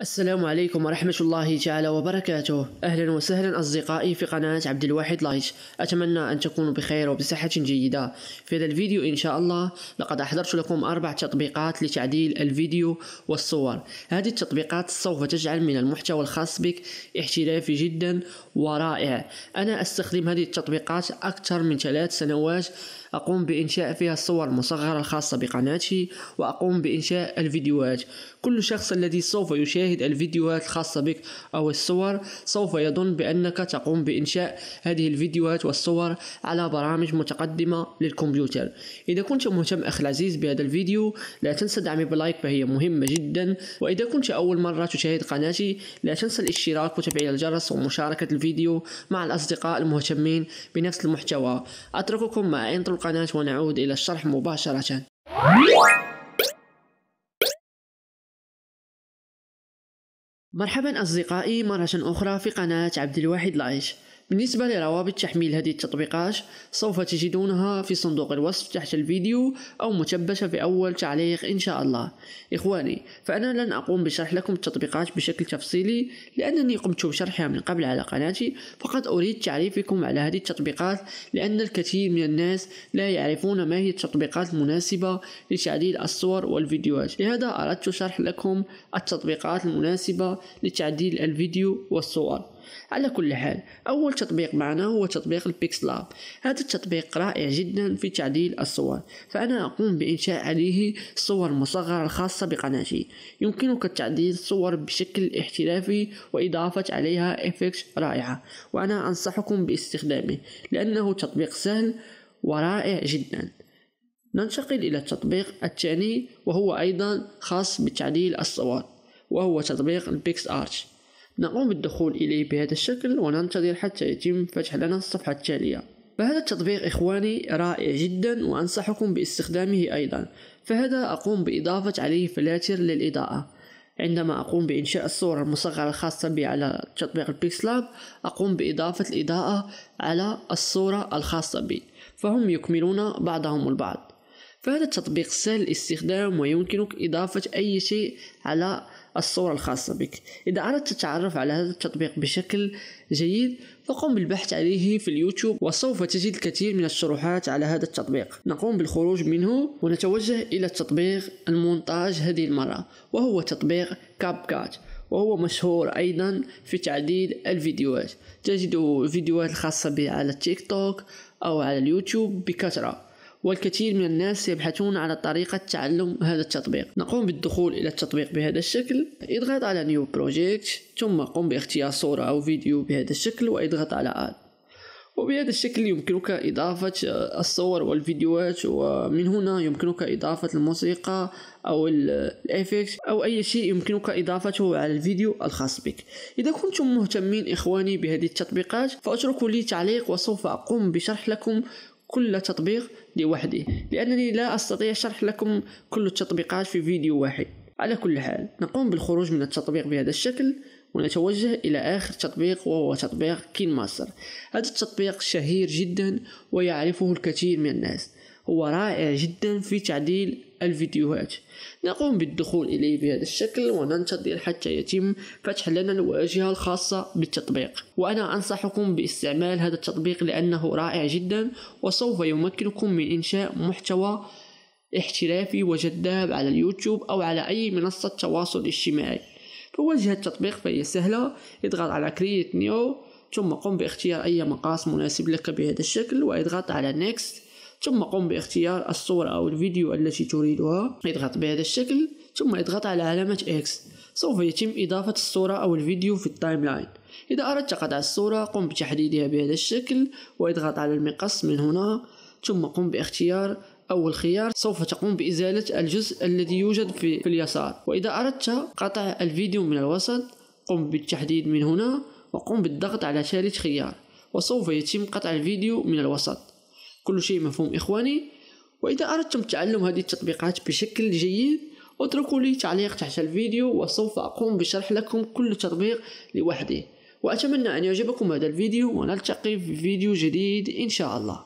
السلام عليكم ورحمة الله تعالى وبركاته أهلا وسهلا أصدقائي في قناة عبد الواحد لايت أتمنى أن تكونوا بخير وبصحة جيدة في هذا الفيديو إن شاء الله لقد أحضرت لكم أربع تطبيقات لتعديل الفيديو والصور هذه التطبيقات سوف تجعل من المحتوى الخاص بك احترافي جدا ورائع أنا أستخدم هذه التطبيقات أكثر من ثلاث سنوات أقوم بإنشاء فيها الصور المصغرة الخاصة بقناتي وأقوم بإنشاء الفيديوهات كل شخص الذي سوف يشاهد الفيديوهات الخاصة بك أو الصور سوف يظن بأنك تقوم بإنشاء هذه الفيديوهات والصور على برامج متقدمة للكمبيوتر إذا كنت مهتم أخ العزيز بهذا الفيديو لا تنسى دعمي بلايك فهي مهمة جدا وإذا كنت أول مرة تشاهد قناتي لا تنسى الاشتراك وتفعيل الجرس ومشاركة الفيديو مع الأصدقاء المهتمين بنفس المحتوى أترككم مع انترو القناة ونعود إلى الشرح مباشرة مرحبا أصدقائي مرة أخرى في قناة عبد الواحد لايش بالنسبة لروابط تحميل هذه التطبيقات سوف تجدونها في صندوق الوصف تحت الفيديو أو مشبشة في أول تعليق إن شاء الله إخواني فأنا لن أقوم بشرح لكم التطبيقات بشكل تفصيلي لأنني قمت بشرحها من قبل على قناتي فقط أريد تعريفكم على هذه التطبيقات لأن الكثير من الناس لا يعرفون ما هي التطبيقات المناسبة لتعديل الصور والفيديوهات لهذا أردت شرح لكم التطبيقات المناسبة لتعديل الفيديو والصور على كل حال أول تطبيق معنا هو تطبيق البيكسلاب هذا التطبيق رائع جدا في تعديل الصور فأنا أقوم بإنشاء عليه صور مصغرة الخاصة بقناتي يمكنك تعديل الصور بشكل احترافي وإضافة عليها إفكت رائعة وأنا أنصحكم باستخدامه لأنه تطبيق سهل ورائع جدا ننتقل إلى التطبيق الثاني وهو أيضا خاص بتعديل الصور وهو تطبيق البيكس ارتش نقوم بالدخول إليه بهذا الشكل وننتظر حتى يتم فتح لنا الصفحة التالية فهذا التطبيق إخواني رائع جدا وأنصحكم باستخدامه أيضا فهذا أقوم بإضافة عليه فلاتر للإضاءة عندما أقوم بإنشاء الصورة المصغرة الخاصة بي على تطبيق البيكسلاب أقوم بإضافة الإضاءة على الصورة الخاصة بي فهم يكملون بعضهم البعض فهذا التطبيق سهل الاستخدام ويمكنك إضافة أي شيء على الصورة الخاصة بك إذا أردت التعرف على هذا التطبيق بشكل جيد فقم بالبحث عليه في اليوتيوب وسوف تجد الكثير من الشروحات على هذا التطبيق نقوم بالخروج منه ونتوجه إلى التطبيق المونتاج هذه المرة وهو تطبيق كاب كات وهو مشهور أيضا في تعديل الفيديوهات تجد فيديوهات خاصة به على تيك توك أو على اليوتيوب بكثرة والكثير من الناس يبحثون على طريقة تعلم هذا التطبيق نقوم بالدخول إلى التطبيق بهذا الشكل اضغط على نيو بروجيكت ثم قم باختيار صورة أو فيديو بهذا الشكل واضغط على آد وبهذا الشكل يمكنك إضافة الصور والفيديوهات ومن هنا يمكنك إضافة الموسيقى أو الإفكت أو أي شيء يمكنك إضافته على الفيديو الخاص بك إذا كنتم مهتمين إخواني بهذه التطبيقات فأتركوا لي تعليق وسوف أقوم بشرح لكم كل تطبيق لوحده لأنني لا أستطيع شرح لكم كل التطبيقات في فيديو واحد على كل حال نقوم بالخروج من التطبيق بهذا الشكل ونتوجه إلى آخر تطبيق وهو تطبيق كين ماستر هذا التطبيق شهير جدا ويعرفه الكثير من الناس هو رائع جدا في تعديل الفيديوهات نقوم بالدخول إليه بهذا الشكل وننتظر حتى يتم فتح لنا الواجهة الخاصة بالتطبيق وأنا أنصحكم باستعمال هذا التطبيق لأنه رائع جدا وسوف يمكنكم من إنشاء محتوى احترافي وجذاب على اليوتيوب أو على أي منصة تواصل اجتماعي فواجهة التطبيق فهي سهلة اضغط على create new ثم قم باختيار أي مقاس مناسب لك بهذا الشكل واضغط على next ثم قم باختيار الصورة أو الفيديو التي تريدها اضغط بهذا الشكل ثم اضغط على علامة X سوف يتم إضافة الصورة أو الفيديو في التايم لاين إذا أردت قطع الصورة قم بتحديدها بهذا الشكل واضغط على المقص من هنا ثم قم باختيار أول خيار سوف تقوم بإزالة الجزء الذي يوجد في, في اليسار وإذا أردت قطع الفيديو من الوسط قم بالتحديد من هنا وقم بالضغط على ثالث خيار وسوف يتم قطع الفيديو من الوسط كل شيء مفهوم إخواني وإذا أردتم تعلم هذه التطبيقات بشكل جيد اتركوا لي تعليق تحت الفيديو وسوف أقوم بشرح لكم كل تطبيق لوحده وأتمنى أن يعجبكم هذا الفيديو ونلتقي في فيديو جديد إن شاء الله